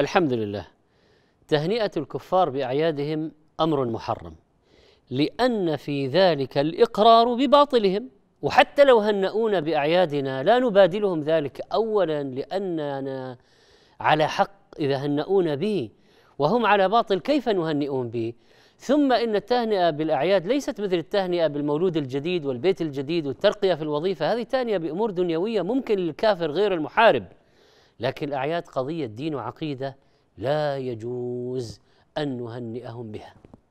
الحمد لله تهنئه الكفار باعيادهم امر محرم لان في ذلك الاقرار بباطلهم وحتى لو هنؤونا باعيادنا لا نبادلهم ذلك اولا لاننا على حق اذا هنؤونا به وهم على باطل كيف نهنئهم به ثم ان التهنئه بالاعياد ليست مثل التهنئه بالمولود الجديد والبيت الجديد والترقيه في الوظيفه هذه تانية بامور دنيويه ممكن للكافر غير المحارب لكن الأعياد قضية دين وعقيدة لا يجوز أن نهنئهم بها